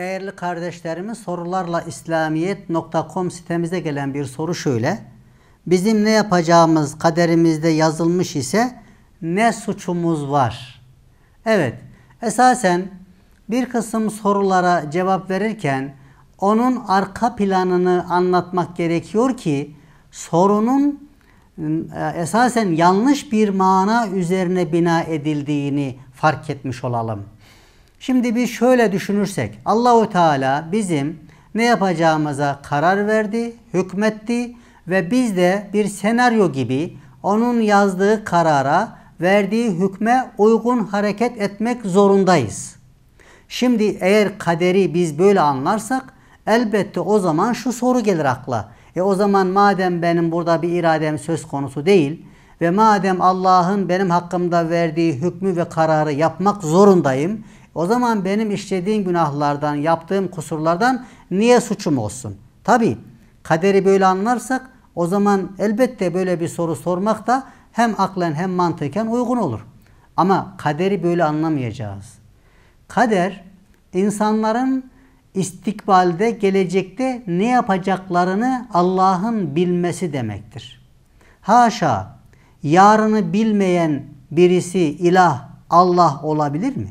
Değerli kardeşlerimiz sorularla İslamiyet.com sitemize gelen bir soru şöyle. Bizim ne yapacağımız kaderimizde yazılmış ise ne suçumuz var? Evet, esasen bir kısım sorulara cevap verirken onun arka planını anlatmak gerekiyor ki sorunun e, esasen yanlış bir mana üzerine bina edildiğini fark etmiş olalım. Şimdi bir şöyle düşünürsek Allahu Teala bizim ne yapacağımıza karar verdi, hükmetti ve biz de bir senaryo gibi onun yazdığı karara, verdiği hükme uygun hareket etmek zorundayız. Şimdi eğer kaderi biz böyle anlarsak elbette o zaman şu soru gelir akla. E o zaman madem benim burada bir iradem söz konusu değil ve madem Allah'ın benim hakkımda verdiği hükmü ve kararı yapmak zorundayım o zaman benim işlediğim günahlardan, yaptığım kusurlardan niye suçum olsun? Tabi kaderi böyle anlarsak o zaman elbette böyle bir soru sormak da hem aklen hem mantıken uygun olur. Ama kaderi böyle anlamayacağız. Kader insanların istikbalde, gelecekte ne yapacaklarını Allah'ın bilmesi demektir. Haşa, yarını bilmeyen birisi ilah, Allah olabilir mi?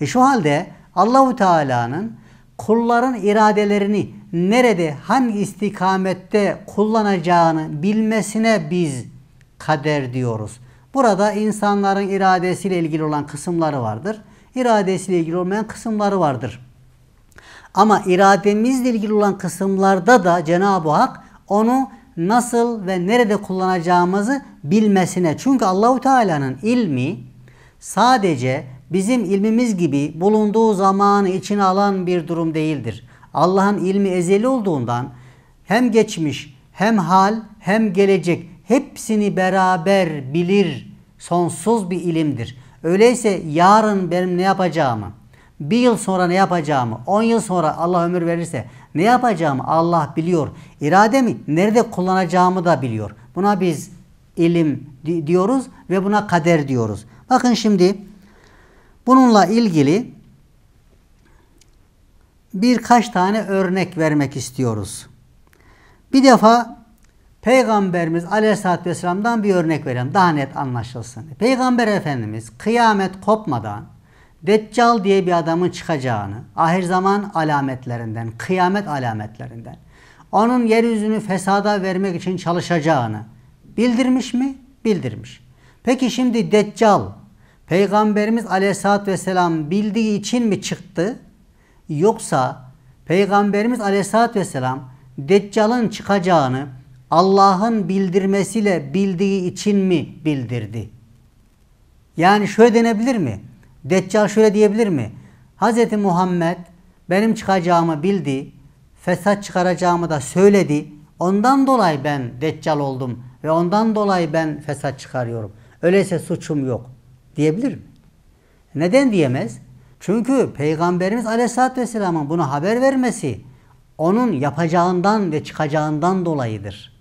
E şu halde Allahu Teala'nın kulların iradelerini nerede, hangi istikamette kullanacağını bilmesine biz kader diyoruz. Burada insanların iradesiyle ilgili olan kısımları vardır. İradesiyle ilgili olmayan kısımları vardır. Ama irademizle ilgili olan kısımlarda da Cenab-ı Hak onu nasıl ve nerede kullanacağımızı bilmesine. Çünkü Allahu Teala'nın ilmi sadece bizim ilmimiz gibi bulunduğu zamanı içine alan bir durum değildir. Allah'ın ilmi ezeli olduğundan hem geçmiş hem hal hem gelecek hepsini beraber bilir. Sonsuz bir ilimdir. Öyleyse yarın benim ne yapacağımı, bir yıl sonra ne yapacağımı, on yıl sonra Allah ömür verirse ne yapacağımı Allah biliyor. İrademi nerede kullanacağımı da biliyor. Buna biz ilim diyoruz ve buna kader diyoruz. Bakın şimdi Bununla ilgili birkaç tane örnek vermek istiyoruz. Bir defa Peygamberimiz Aleyhisselatü Vesselam'dan bir örnek verelim. Daha net anlaşılsın. Peygamber Efendimiz kıyamet kopmadan Deccal diye bir adamın çıkacağını, ahir zaman alametlerinden, kıyamet alametlerinden, onun yeryüzünü fesada vermek için çalışacağını bildirmiş mi? Bildirmiş. Peki şimdi Deccal Peygamberimiz aleyhissalatü vesselam bildiği için mi çıktı? Yoksa Peygamberimiz aleyhissalatü vesselam Deccal'ın çıkacağını Allah'ın bildirmesiyle bildiği için mi bildirdi? Yani şöyle denebilir mi? Deccal şöyle diyebilir mi? Hz. Muhammed benim çıkacağımı bildi, fesat çıkaracağımı da söyledi. Ondan dolayı ben deccal oldum ve ondan dolayı ben fesat çıkarıyorum. Öyleyse suçum yok. Diyebilir mi? Neden diyemez? Çünkü Peygamberimiz Aleyhisselatü Vesselam'ın bunu haber vermesi onun yapacağından ve çıkacağından dolayıdır.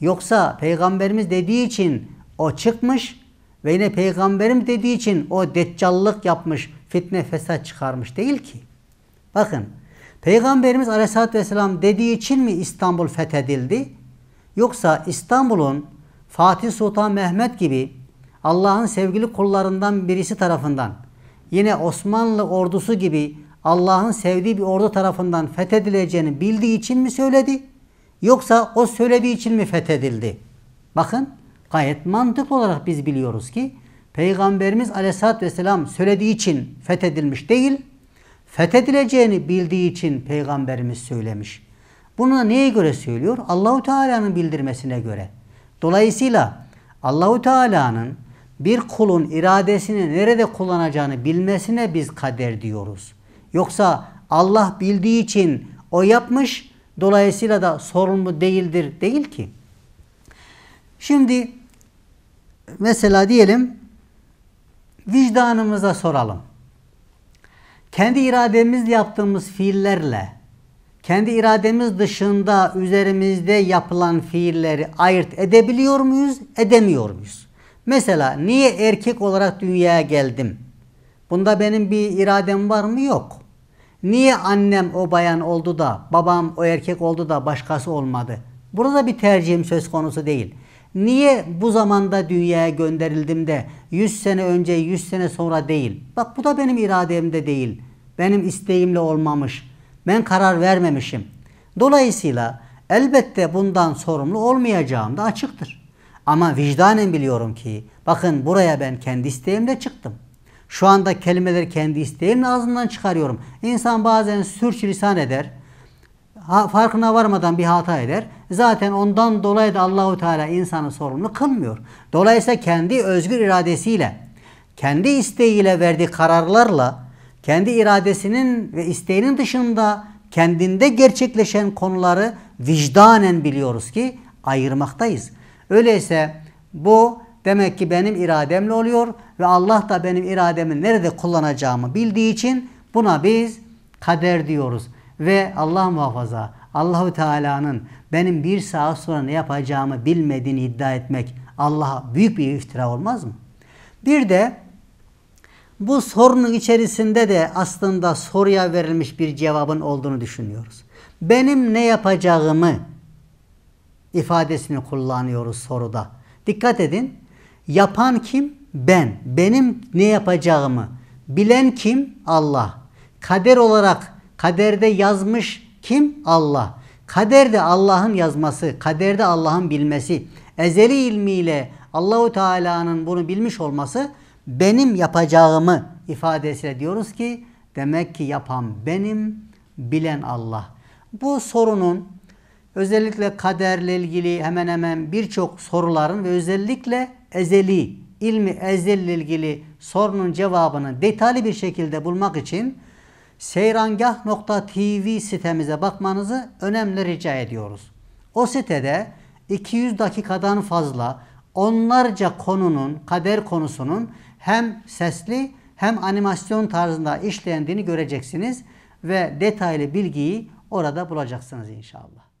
Yoksa Peygamberimiz dediği için o çıkmış ve yine Peygamberim dediği için o deccallık yapmış, fitne fesat çıkarmış değil ki. Bakın Peygamberimiz Aleyhisselatü Vesselam dediği için mi İstanbul fethedildi? Yoksa İstanbul'un Fatih Sultan Mehmet gibi Allah'ın sevgili kullarından birisi tarafından yine Osmanlı ordusu gibi Allah'ın sevdiği bir ordu tarafından fethedileceğini bildiği için mi söyledi? Yoksa o söylediği için mi fethedildi? Bakın gayet mantıklı olarak biz biliyoruz ki Peygamberimiz aleyhissalatü vesselam söylediği için fethedilmiş değil, fethedileceğini bildiği için Peygamberimiz söylemiş. Bunu neye göre söylüyor? Allahu Teala'nın bildirmesine göre. Dolayısıyla Allahu Teala'nın bir kulun iradesini nerede kullanacağını bilmesine biz kader diyoruz. Yoksa Allah bildiği için o yapmış, dolayısıyla da sorumlu değildir değil ki. Şimdi mesela diyelim vicdanımıza soralım. Kendi irademiz yaptığımız fiillerle kendi irademiz dışında üzerimizde yapılan fiilleri ayırt edebiliyor muyuz, edemiyor muyuz? Mesela niye erkek olarak dünyaya geldim? Bunda benim bir iradem var mı? Yok. Niye annem o bayan oldu da, babam o erkek oldu da başkası olmadı? Burada bir tercihim söz konusu değil. Niye bu zamanda dünyaya gönderildim de 100 sene önce 100 sene sonra değil? Bak bu da benim irademde değil. Benim isteğimle olmamış. Ben karar vermemişim. Dolayısıyla elbette bundan sorumlu olmayacağım da açıktır. Ama vicdanen biliyorum ki bakın buraya ben kendi isteğimle çıktım. Şu anda kelimeleri kendi isteğimle ağzından çıkarıyorum. İnsan bazen sürçülisan eder. farkına varmadan bir hata eder. Zaten ondan dolayı da Allahu Teala insanı sorumlu kılmıyor. Dolayısıyla kendi özgür iradesiyle, kendi isteğiyle verdiği kararlarla, kendi iradesinin ve isteğinin dışında kendinde gerçekleşen konuları vicdanen biliyoruz ki ayırmaktayız. Öyleyse bu demek ki benim irademle oluyor ve Allah da benim irademi nerede kullanacağımı bildiği için buna biz kader diyoruz. Ve Allah muhafaza Allahu Teala'nın benim bir saat sonra ne yapacağımı bilmediğini iddia etmek Allah'a büyük bir iftira olmaz mı? Bir de bu sorunun içerisinde de aslında soruya verilmiş bir cevabın olduğunu düşünüyoruz. Benim ne yapacağımı ifadesini kullanıyoruz soruda. Dikkat edin. Yapan kim? Ben. Benim ne yapacağımı. Bilen kim? Allah. Kader olarak kaderde yazmış kim? Allah. Kaderde Allah'ın yazması, kaderde Allah'ın bilmesi, ezeli ilmiyle Allahu Teala'nın bunu bilmiş olması benim yapacağımı ifadesiyle diyoruz ki demek ki yapan benim, bilen Allah. Bu sorunun Özellikle kaderle ilgili hemen hemen birçok soruların ve özellikle ezeli, ilmi ezel ilgili sorunun cevabını detaylı bir şekilde bulmak için seyrangah.tv sitemize bakmanızı önemli rica ediyoruz. O sitede 200 dakikadan fazla onlarca konunun, kader konusunun hem sesli hem animasyon tarzında işlendiğini göreceksiniz ve detaylı bilgiyi orada bulacaksınız inşallah.